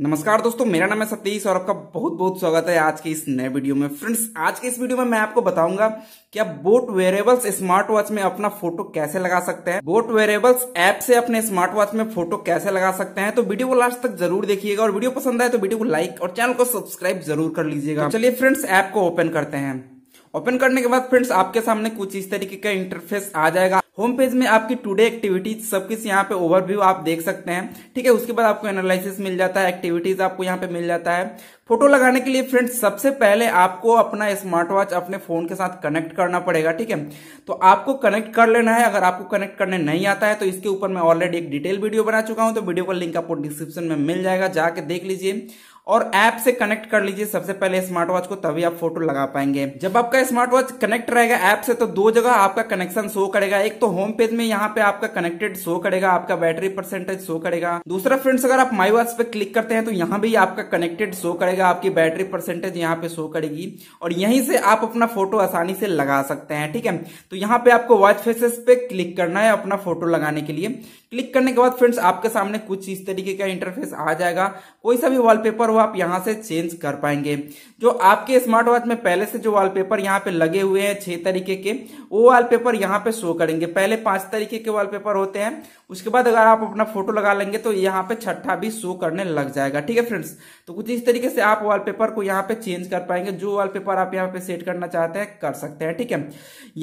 नमस्कार दोस्तों मेरा नाम है सतीश और आपका बहुत बहुत स्वागत है आज के इस नए वीडियो में फ्रेंड्स आज के इस वीडियो में मैं आपको बताऊंगा कि आप बोट वेरेबल्स स्मार्ट वॉच में अपना फोटो कैसे लगा सकते हैं बोट वेरेबल्स ऐप से अपने स्मार्ट वॉच में फोटो कैसे लगा सकते हैं तो वीडियो को लास्ट तक जरूर देखिएगा और वीडियो पसंद आए तो वीडियो को लाइक और चैनल को सब्सक्राइब जरूर कर लीजिएगा तो चलिए फ्रेंड्स ऐप को ओपन करते हैं ओपन करने के बाद फ्रेंड्स आपके सामने कुछ इस तरीके का इंटरफेस आ जाएगा होम पेज में आपकी टुडे एक्टिविटीज सब किस यहाँ पे ओवरव्यू आप देख सकते हैं ठीक है उसके बाद आपको एनालिसिस मिल जाता है एक्टिविटीज आपको यहाँ पे मिल जाता है फोटो लगाने के लिए फ्रेंड्स सबसे पहले आपको अपना स्मार्ट वॉच अपने फोन के साथ कनेक्ट करना पड़ेगा ठीक है तो आपको कनेक्ट कर लेना है अगर आपको कनेक्ट करने नहीं आता है तो इसके ऊपर मैं ऑलरेडी एक डिटेल वीडियो बना चुका हूं तो वीडियो का लिंक आपको डिस्क्रिप्शन में मिल जाएगा जाके देख लीजिए और ऐप से कनेक्ट कर लीजिए सबसे पहले स्मार्ट वॉच को तभी आप फोटो लगा पाएंगे जब आपका स्मार्ट वॉच कनेक्ट रहेगा ऐप से तो दो जगह आपका कनेक्शन शो करेगा एक तो होम पेज में यहाँ पे आपका कनेक्टेड शो करेगा आपका बैटरी परसेंटेज शो करेगा दूसरा फ्रेंड्स अगर आप माई वॉच पे क्लिक करते हैं तो यहाँ भी आपका कनेक्टेड शो करेगा रहेगा आपकी बैटरी परसेंटेज यहाँ पे शो करेगी और यहीं से आप अपना फोटो आसानी से लगा सकते हैं ठीक है तो यहाँ पे आपको वॉच फेसेस पे क्लिक करना है अपना फोटो लगाने के लिए क्लिक करने के बाद फ्रेंड्स आपके सामने कुछ इस तरीके का इंटरफेस आ जाएगा कोई सा भी वॉलपेपर हो आप यहाँ से चेंज कर पाएंगे जो आपके स्मार्ट वॉच में पहले से जो वॉलपेपर यहाँ पे लगे हुए हैं छह तरीके के वो वॉलपेपर यहाँ पे शो करेंगे पहले पांच तरीके के वॉलपेपर होते हैं उसके बाद अगर आप अपना फोटो लगा लेंगे तो यहाँ पे छठा भी शो करने लग जाएगा ठीक है फ्रेंड्स तो कुछ इस तरीके से आप वॉलपेपर को यहाँ पे चेंज कर पाएंगे जो वॉलपेपर आप यहाँ पे सेट करना चाहते हैं कर सकते हैं ठीक है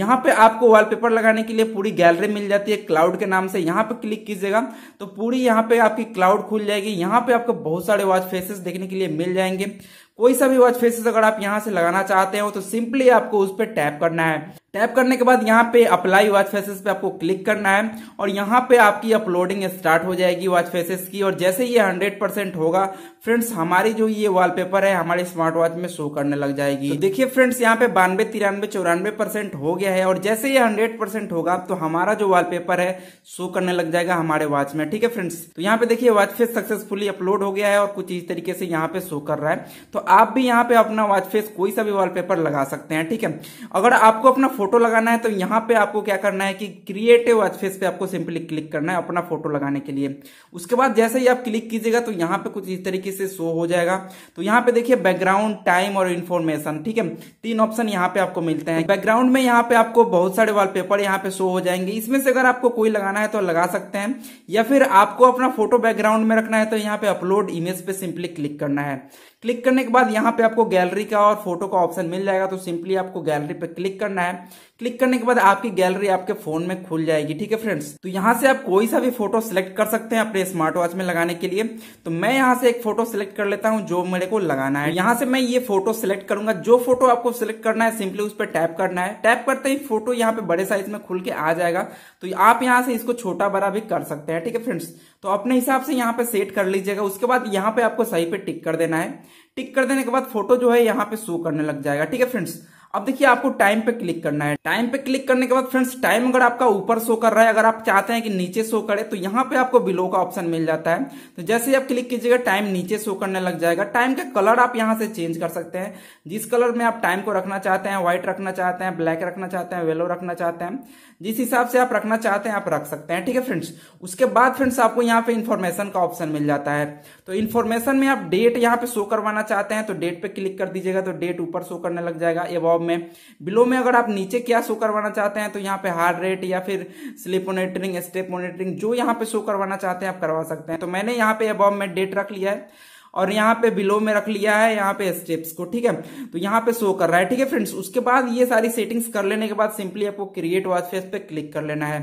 यहाँ पे आपको वॉलपेपर लगाने के लिए पूरी गैलरी मिल जाती है क्लाउड के नाम से यहाँ पे क्लिक कीजिएगा तो पूरी यहाँ पे आपकी क्लाउड खुल जाएगी यहाँ पे आपको बहुत सारे वॉच फेसेस देखने के लिए मिल जाएंगे कोई सा भी वॉच फेसेस अगर आप यहाँ से लगाना चाहते हो तो सिंपली आपको उस पर टैप करना है टैप करने के बाद यहाँ पे अप्लाई वॉच फेसेस पे आपको क्लिक करना है और यहाँ पे आपकी अपलोडिंग स्टार्ट हो जाएगी वॉच फेसेस की और जैसे ये 100 परसेंट होगा फ्रेंड्स हमारी जो ये वॉलपेपर है हमारे स्मार्ट वॉच में शो करने लग जाएगी तो देखिए फ्रेंड्स यहाँ पे बानवे तिरानवे चौरानवे परसेंट हो गया है और जैसे ये हंड्रेड परसेंट होगा तो हमारा जो वॉलपेपर है शो करने लग जाएगा हमारे वॉच में ठीक है फ्रेंड्स तो यहाँ पे देखिए वॉच फेस सक्सेसफुली अपलोड हो गया है और कुछ इस तरीके से यहाँ पे शो कर रहा है तो आप भी यहाँ पे अपना वॉच फेस कोई सा भी वॉलपेपर लगा सकते हैं ठीक है अगर आपको अपना फोटो लगाना है तो यहाँ पे आपको क्या करना है कि क्रिएटिव वॉच फेस पे आपको सिंपली क्लिक करना है अपना फोटो लगाने के लिए उसके बाद जैसे ही आप क्लिक कीजिएगा तो यहाँ पे कुछ इस तरीके से शो हो जाएगा तो यहाँ पे देखिए बैकग्राउंड टाइम और इन्फॉर्मेशन ठीक है तीन ऑप्शन यहाँ पे आपको मिलते हैं बैकग्राउंड में यहाँ पे आपको बहुत सारे वॉल पेपर पे शो हो जाएंगे इसमें से अगर आपको कोई लगाना है तो लगा सकते हैं या फिर आपको अपना फोटो बैकग्राउंड में रखना है तो यहाँ पे अपलोड इमेज पे सिंपली क्लिक करना है क्लिक करने के बाद यहाँ पे आपको गैलरी का और फोटो का ऑप्शन मिल जाएगा तो सिंपली आपको गैलरी पे क्लिक करना है क्लिक करने के बाद आपकी गैलरी आपके फोन में खुल जाएगी ठीक है फ्रेंड्स तो यहाँ से आप कोई सा भी फोटो सिलेक्ट कर सकते हैं अपने स्मार्ट वॉच में लगाने के लिए तो मैं यहाँ से एक फोटो सिलेक्ट कर लेता हूँ जो मेरे को लगाना है यहाँ से मैं ये फोटो सिलेक्ट करूंगा जो फोटो आपको सिलेक्ट करना है सिंपली उस पर टैप करना है टैप करते ही फोटो यहाँ पे बड़े साइज में खुल के आ जाएगा तो आप यहाँ से इसको छोटा बड़ा भी कर सकते हैं ठीक है फ्रेंड्स तो अपने हिसाब से यहाँ पे सेट कर लीजिएगा उसके बाद यहाँ पे आपको सही पे टिक कर देना है टिक कर कर देने के बाद फोटो जो है यहाँ पे शो करने लग जाएगा ठीक है फ्रेंड्स अब देखिए आपको टाइम पे क्लिक करना है टाइम पे क्लिक करने के बाद फ्रेंड्स टाइम अगर आपका ऊपर शो कर रहा है अगर आप चाहते हैं कि नीचे शो करे तो यहाँ पे आपको बिलो का ऑप्शन मिल जाता है तो जैसे ही आप क्लिक कीजिएगा टाइम नीचे शो करने लग जाएगा टाइम का कलर आप यहाँ से चेंज कर सकते हैं जिस कलर में आप टाइम को रखना चाहते हैं व्हाइट रखना चाहते हैं ब्लैक रखना चाहते हैं येलो रखना चाहते हैं जिस हिसाब से आप रखना चाहते हैं आप रख सकते हैं ठीक है फ्रेंड्स उसके बाद फ्रेंड्स आपको यहाँ पे इन्फॉर्मेशन का ऑप्शन मिल जाता है तो इन्फॉर्मेशन में आप डेट यहाँ पे शो करवाना चाहते हैं तो डेट पे क्लिक कर दीजिएगा तो डेट ऊपर शो करने लग जाएगा एवॉब में बिलो में अगर आप नीचे क्या शो करवाना चाहते हैं तो यहाँ पे हार्ड रेट या फिर स्लिप मोनिटरिंग स्टेप मोनिटरिंग जो यहाँ पे शो करवाना चाहते हैं आप करवा सकते हैं तो मैंने यहाँ पे अब में डेट रख लिया है और यहाँ पे बिलो में रख लिया है यहाँ पे स्टेप्स को ठीक है तो यहाँ पे शो कर रहा है ठीक है फ्रेंड्स उसके बाद ये सारी सेटिंग्स कर लेने के बाद सिंपली आपको क्रिएट वॉच फेस पे क्लिक कर लेना है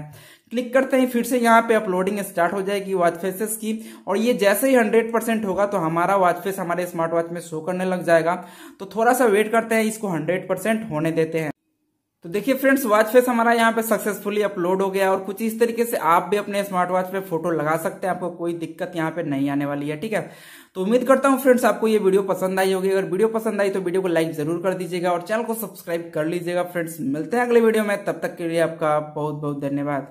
क्लिक करते ही फिर से यहाँ पे अपलोडिंग स्टार्ट हो जाएगी वॉच फेसेस की और ये जैसे ही 100 परसेंट होगा तो हमारा वॉच फेस हमारे स्मार्ट वॉच में शो करने लग जाएगा तो थोड़ा सा वेट करते हैं इसको 100 परसेंट होने देते हैं तो देखिए फ्रेंड्स वॉच फेस हमारा यहाँ पे सक्सेसफुली अपलोड हो गया और कुछ इस तरीके से आप भी अपने स्मार्ट वॉच पे फोटो लगा सकते हैं आपको कोई दिक्कत यहाँ पे नहीं आने वाली है ठीक है तो उम्मीद करता हूँ फ्रेंड्स आपको ये वीडियो पसंद आई होगी अगर वीडियो पसंद आई तो वीडियो को लाइक जरूर कर दीजिएगा और चैनल को सब्सक्राइब कर लीजिएगा फ्रेंड्स मिलते हैं अगले वीडियो में तब तक के लिए आपका बहुत बहुत धन्यवाद